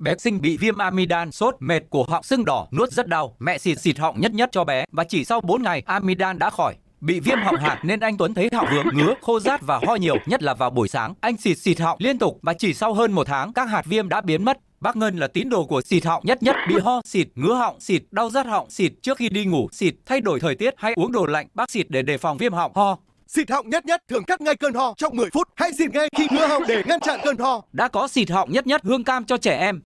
Bé sinh bị viêm amidan, sốt, mệt, cổ họng sưng đỏ, nuốt rất đau. Mẹ xịt xịt họng nhất nhất cho bé và chỉ sau 4 ngày amidan đã khỏi. Bị viêm họng hạt nên anh Tuấn thấy họng vướng, ngứa, khô rát và ho nhiều, nhất là vào buổi sáng. Anh xịt xịt họng liên tục và chỉ sau hơn một tháng các hạt viêm đã biến mất. Bác Ngân là tín đồ của xịt họng nhất nhất bị ho, xịt, ngứa họng, xịt, đau rát họng, xịt trước khi đi ngủ, xịt, thay đổi thời tiết hay uống đồ lạnh, bác xịt để đề phòng viêm họng, ho. Xịt họng nhất nhất thường cắt ngay cơn ho trong 10 phút. Hãy xịt ngay khi ngứa họng để ngăn chặn cơn ho. Đã có xịt họng nhất nhất hương cam cho trẻ em.